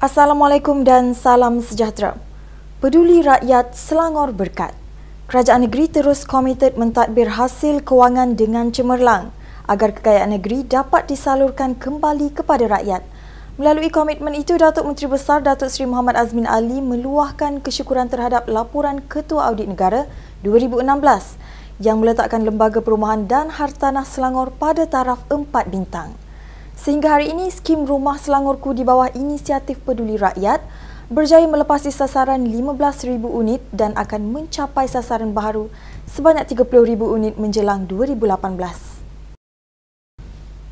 Assalamualaikum dan salam sejahtera. Peduli rakyat Selangor berkat. Kerajaan negeri terus komited mentadbir hasil kewangan dengan cemerlang agar kekayaan negeri dapat disalurkan kembali kepada rakyat. Melalui komitmen itu, Datuk Menteri Besar Datuk Seri Muhammad Azmin Ali meluahkan kesyukuran terhadap laporan Ketua Audit Negara 2016 yang meletakkan Lembaga Perumahan dan Hartanah Selangor pada taraf empat bintang. Sehingga hari ini, skim Rumah Selangorku di bawah Inisiatif Peduli Rakyat berjaya melepasi sasaran 15,000 unit dan akan mencapai sasaran baru sebanyak 30,000 unit menjelang 2018.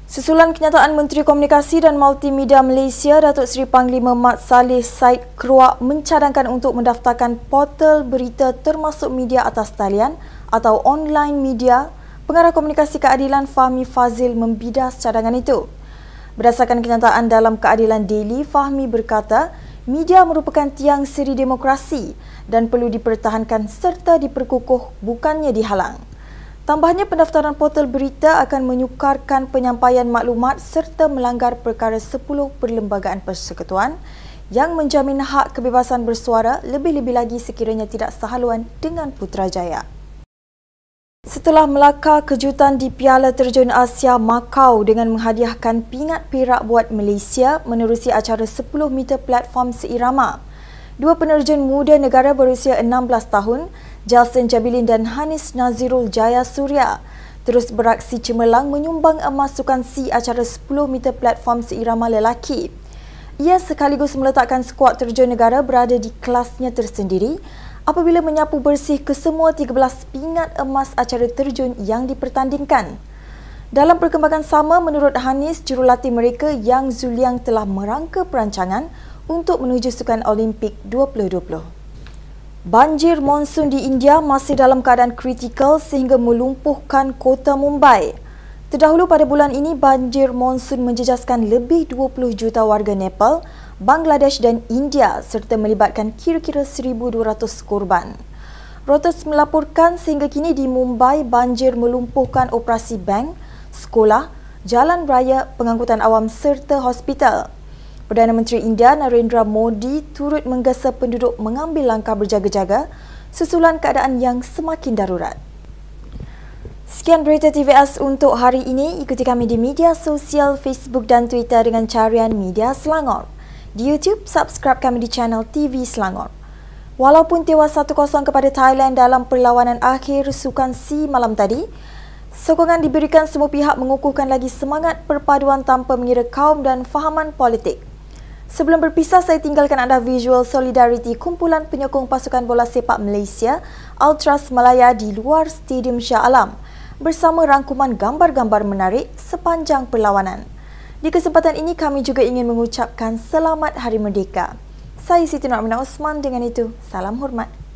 Susulan kenyataan Menteri Komunikasi dan Multimedia Malaysia Datuk Seri Panglima Mat Saleh Said Keruak mencadangkan untuk mendaftarkan portal berita termasuk media atas talian atau online media, pengarah komunikasi keadilan Fahmi Fazil membidas cadangan itu. Berdasarkan kenyataan dalam keadilan Daily, Fahmi berkata, media merupakan tiang siri demokrasi dan perlu dipertahankan serta diperkukuh bukannya dihalang. Tambahnya pendaftaran portal berita akan menyukarkan penyampaian maklumat serta melanggar perkara 10 Perlembagaan Persekutuan yang menjamin hak kebebasan bersuara lebih-lebih lagi sekiranya tidak sehaluan dengan Putrajaya. Setelah Melaka, kejutan di Piala Terjun Asia Macau dengan menghadiahkan pingat perak buat Malaysia menerusi acara 10 meter platform seirama, dua penerjun muda negara berusia 16 tahun, Jalsen Jabilin dan Hanis Nazirul Jaya Surya, terus beraksi cemerlang menyumbang emas sukan si acara 10 meter platform seirama lelaki. Ia sekaligus meletakkan skuad terjun negara berada di kelasnya tersendiri apabila menyapu bersih ke semua 13 pingat emas acara terjun yang dipertandingkan. Dalam perkembangan sama, menurut Hanis, jurulatih mereka Yang Zuliang telah merangka perancangan untuk menuju Sukan Olimpik 2020. Banjir monsun di India masih dalam keadaan kritikal sehingga melumpuhkan kota Mumbai. Terdahulu pada bulan ini, banjir monsun menjejaskan lebih 20 juta warga Nepal, Bangladesh dan India serta melibatkan kira-kira 1,200 korban. Reuters melaporkan sehingga kini di Mumbai, banjir melumpuhkan operasi bank, sekolah, jalan raya, pengangkutan awam serta hospital. Perdana Menteri India Narendra Modi turut menggesa penduduk mengambil langkah berjaga-jaga sesulan keadaan yang semakin darurat. Sekian berita TVS untuk hari ini. Ikuti kami di media sosial Facebook dan Twitter dengan carian Media Selangor. Di YouTube, subscribe kami di channel TV Selangor. Walaupun tewas 1-0 kepada Thailand dalam perlawanan akhir Sukan C malam tadi, sokongan diberikan semua pihak mengukuhkan lagi semangat perpaduan tanpa mengira kaum dan fahaman politik. Sebelum berpisah, saya tinggalkan anda visual solidariti kumpulan penyokong pasukan bola sepak Malaysia, Ultras Malaya di luar Stadium Shah Alam bersama rangkuman gambar-gambar menarik sepanjang perlawanan. Di kesempatan ini kami juga ingin mengucapkan selamat Hari Merdeka. Saya Siti Aminah Osman dengan itu salam hormat.